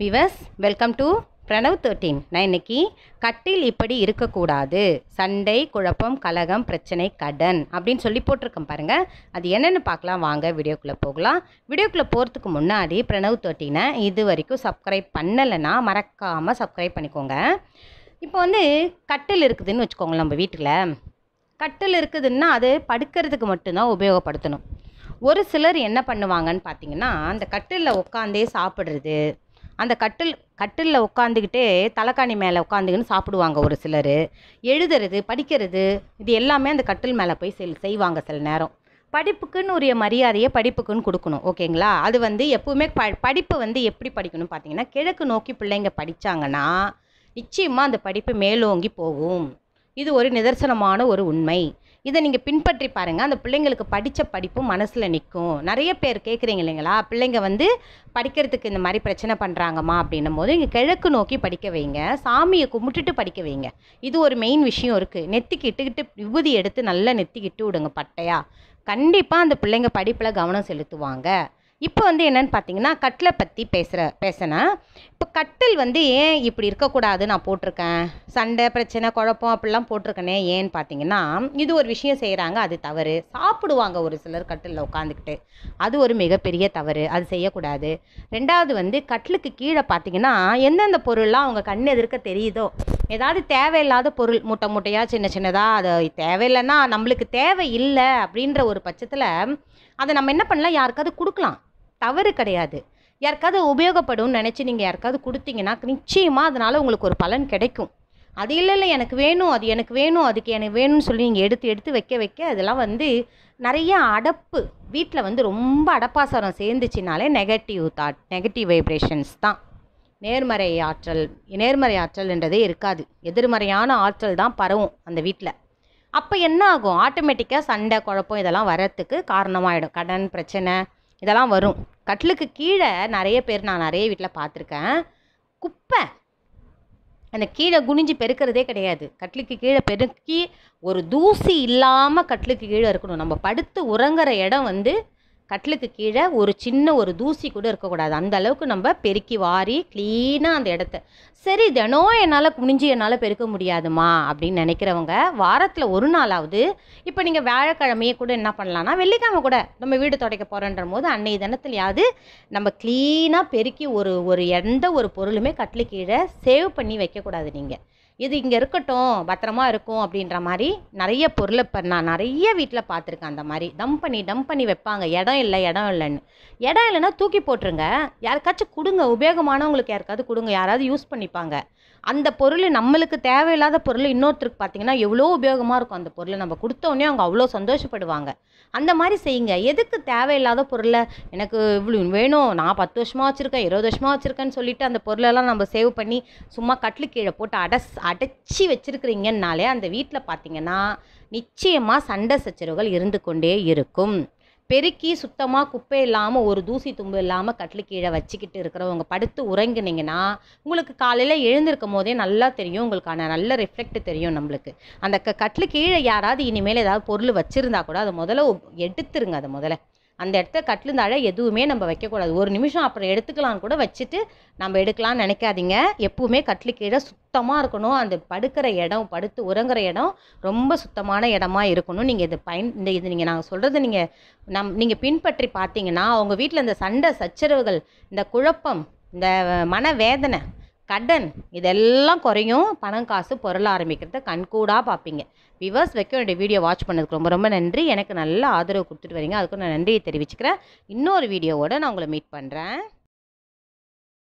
விவஸ் welcome to Pranav thirteen நான் இன்னைக்கு கட்டில் இப்படி இருக்கக்கூடாது சண்டை குழப்பம் கலகம் பிரச்சனை கடன் அப்படின்னு சொல்லி போட்டிருக்கேன் பாருங்கள் அது என்னென்னு பார்க்கலாம் வாங்க வீடியோக்குள்ளே போகலாம் வீடியோக்குள்ளே போகிறதுக்கு முன்னாடி பிரணவ் தேர்ட்டீனை இது வரைக்கும் சப்ஸ்கிரைப் பண்ணலைன்னா மறக்காமல் சப்ஸ்கிரைப் பண்ணிக்கோங்க இப்போ வந்து கட்டில் இருக்குதுன்னு வச்சுக்கோங்களேன் நம்ம வீட்டில் கட்டில் இருக்குதுன்னா அது படுக்கிறதுக்கு மட்டும்தான் உபயோகப்படுத்தணும் ஒரு சிலர் என்ன பண்ணுவாங்கன்னு பார்த்தீங்கன்னா அந்த கட்டிலில் உட்காந்தே சாப்பிட்றது அந்த கட்டில் கட்டிலில் உட்காந்துக்கிட்டே தலைக்காணி மேலே உட்காந்துக்கின்னு சாப்பிடுவாங்க ஒரு சிலர் எழுதுறது படிக்கிறது இது எல்லாமே அந்த கட்டில் மேலே போய் செல் செய்வாங்க சில நேரம் படிப்புக்குன்னு உரிய மரியாதையை படிப்புக்குன்னு கொடுக்கணும் ஓகேங்களா அது வந்து எப்போவுமே ப படிப்பு வந்து எப்படி படிக்கணும் பார்த்தீங்கன்னா கிழக்கு நோக்கி பிள்ளைங்க படித்தாங்கன்னா நிச்சயமாக அந்த படிப்பு மேலோங்கி போகும் இது ஒரு நிதர்சனமான ஒரு உண்மை இதை நீங்கள் பின்பற்றி பாருங்கள் அந்த பிள்ளைங்களுக்கு படித்த படிப்பு மனசில் நிற்கும் நிறைய பேர் கேட்குறீங்க இல்லைங்களா பிள்ளைங்க வந்து படிக்கிறதுக்கு இந்த மாதிரி பிரச்சனை பண்ணுறாங்கம்மா அப்படின்னும் போது இங்கே கிழக்கு நோக்கி படிக்க வைங்க சாமியை கும்பிட்டுட்டு படிக்க வைங்க இது ஒரு மெயின் விஷயம் இருக்குது நெத்திக்கு இட்டுக்கிட்டு விபூதி எடுத்து நல்லா நெத்திக்கிட்டு விடுங்க பட்டையாக கண்டிப்பாக அந்த பிள்ளைங்க படிப்பில் கவனம் செலுத்துவாங்க இப்போ வந்து என்னென்னு பார்த்தீங்கன்னா கட்டிலை பற்றி பேசுகிற பேசினேன் இப்போ கட்டில் வந்து ஏன் இப்படி இருக்கக்கூடாது நான் போட்டிருக்கேன் சண்டை பிரச்சனை குழப்பம் அப்படிலாம் போட்டிருக்கேனே ஏன்னு பார்த்தீங்கன்னா இது ஒரு விஷயம் செய்கிறாங்க அது தவறு சாப்பிடுவாங்க ஒரு சிலர் கட்டிலில் உட்காந்துக்கிட்டு அது ஒரு மிகப்பெரிய தவறு அது செய்யக்கூடாது ரெண்டாவது வந்து கட்டிலுக்கு கீழே பார்த்தீங்கன்னா எந்தெந்த பொருள்லாம் அவங்க கண் எதிர்க்க தெரியுதோ ஏதாவது தேவையில்லாத பொருள் மூட்டை மூட்டையாக சின்ன சின்னதாக அதை தேவையில்லைன்னா நம்மளுக்கு தேவை இல்லை அப்படின்ற ஒரு பட்சத்தில் அதை நம்ம என்ன பண்ணலாம் யாருக்காவது கொடுக்கலாம் தவறு கிடையாது யாருக்காவது உபயோகப்படும்னு நினச்சி நீங்கள் யாருக்காவது கொடுத்தீங்கன்னா நிச்சயமாக அதனால் உங்களுக்கு ஒரு பலன் கிடைக்கும் அது இல்லை இல்லை எனக்கு வேணும் அது எனக்கு வேணும் அதுக்கு எனக்கு வேணும்னு சொல்லி நீங்கள் எடுத்து எடுத்து வைக்க வைக்க அதெல்லாம் வந்து நிறைய அடப்பு வீட்டில் வந்து ரொம்ப அடப்பாசாரம் சேர்ந்துச்சினாலே நெகட்டிவ் தாட் நெகட்டிவ் வைப்ரேஷன்ஸ் தான் நேர்மறை ஆற்றல் நேர்மறை ஆற்றல்ன்றதே இருக்காது எதிர்மறையான ஆற்றல் தான் பரவும் அந்த வீட்டில் அப்போ என்ன ஆகும் ஆட்டோமேட்டிக்காக சண்டை குழப்பம் இதெல்லாம் வர்றதுக்கு காரணமாகிடும் கடன் பிரச்சனை இதெல்லாம் வரும் கட்டிலுக்கு கீழே நிறைய பேர் நான் நிறைய வீட்டில் பார்த்துருக்கேன் குப்பை அந்த கீழே குனிஞ்சு பெருக்கிறதே கிடையாது கட்டிலுக்கு கீழே பெருக்கி ஒரு தூசி இல்லாமல் கட்டிலுக்கு கீழே இருக்கணும் நம்ம படுத்து உறங்குற இடம் வந்து கட்டிலுக்கு கீழே ஒரு சின்ன ஒரு தூசி கூட இருக்கக்கூடாது அந்த அளவுக்கு நம்ம பெருக்கி வாரி க்ளீனாக அந்த இடத்த சரி தினம் என்னால் குனிஞ்சு என்னால் பெருக்க முடியாதுமா அப்படின்னு நினைக்கிறவங்க வாரத்தில் ஒரு நாளாவது இப்போ நீங்கள் வியாழக்கிழமையே கூட என்ன பண்ணலாம்னா வெள்ளிக்கிழமை கூட நம்ம வீடு துடைக்க போகிறோன்ற போது அன்னைய தினத்துலையாவது நம்ம க்ளீனாக பெருக்கி ஒரு ஒரு எந்த ஒரு பொருளுமே கட்லு கீழே சேவ் பண்ணி வைக்கக்கூடாது நீங்கள் இது இங்கே இருக்கட்டும் பத்திரமா இருக்கும் அப்படின்ற மாதிரி நிறைய பொருளை இப்போ நான் நிறைய வீட்டில் பார்த்துருக்கேன் அந்த மாதிரி டம்ப் பண்ணி டம்ப் பண்ணி வைப்பாங்க இடம் இல்லை இடம் இல்லைன்னு இடம் இல்லைன்னா தூக்கி போட்டுருங்க யாருக்காச்சும் கொடுங்க உபயோகமானவங்களுக்கு யாருக்காவது கொடுங்க யாராவது யூஸ் பண்ணிப்பாங்க அந்த பொருள் நம்மளுக்கு தேவையில்லாத பொருள் இன்னொருத்தருக்கு பார்த்தீங்கன்னா எவ்வளோ உபயோகமாக இருக்கும் அந்த பொருளை நம்ம கொடுத்தோடனே அவங்க அவ்வளோ சந்தோஷப்படுவாங்க அந்த மாதிரி செய்யுங்க எதுக்கு தேவையில்லாத பொருளை எனக்கு இவ்வளோ வேணும் நான் பத்து வருஷமாக வச்சுருக்கேன் இருபது வருஷமாக வச்சுருக்கேன்னு சொல்லிட்டு அந்த பொருளெல்லாம் நம்ம சேவ் பண்ணி சும்மா கட்டில் கீழே போட்டு அடஸ் அடைச்சி வச்சுருக்கிறீங்கன்னாலே அந்த வீட்டில் பார்த்தீங்கன்னா நிச்சயமாக சண்டை சச்சரவுகள் இருந்து கொண்டே இருக்கும் பெருக்கி சுத்தமாக குப்பை இல்லாமல் ஒரு தூசி தும்பு இல்லாமல் கட்டில் கீழே வச்சுக்கிட்டு இருக்கிறவங்க படுத்து உறங்கினீங்கன்னா உங்களுக்கு காலையில் எழுந்திருக்கும் போதே நல்லா தெரியும் உங்களுக்கான நல்ல ரிஃப்ளெக்ட் தெரியும் நம்மளுக்கு அந்த க கட்டில் கீழே யாராவது இனிமேல் ஏதாவது பொருள் வச்சுருந்தா கூட அதை முதல்ல எடுத்துருங்க அதை முதல்ல அந்த இடத்த கட்டிலிருந்து அழ எதுவுமே நம்ம வைக்கக்கூடாது ஒரு நிமிஷம் அப்புறம் எடுத்துக்கலாம்னு கூட வச்சுட்டு நம்ம எடுக்கலாம்னு நினைக்காதீங்க எப்பவுமே கட்டிலு கீழே சுத்தமாக இருக்கணும் அந்த படுக்கிற இடம் படுத்து உறங்குற இடம் ரொம்ப சுத்தமான இடமா இருக்கணும் நீங்கள் இது பயன் இந்த இது நீங்கள் நாங்கள் சொல்கிறது நீங்கள் நம் நீங்கள் பின்பற்றி பார்த்தீங்கன்னா அவங்க வீட்டில் இந்த சண்டை சச்சரவுகள் இந்த குழப்பம் இந்த மன வேதனை கடன் இதெல்லாம் குறையும் பணம் காசு பொருள் ஆரம்பிக்கிறத கண்கூடாக பார்ப்பீங்க விவர்ஸ் வைக்கும் என்னுடைய வீடியோ வாட்ச் பண்ணதுக்கு ரொம்ப ரொம்ப நன்றி எனக்கு நல்ல ஆதரவு கொடுத்துட்டு வரீங்க அதுக்கு நான் நன்றியை தெரிவிச்சுக்கிறேன் இன்னொரு வீடியோவோடு நான் உங்களை மீட் பண்ணுறேன்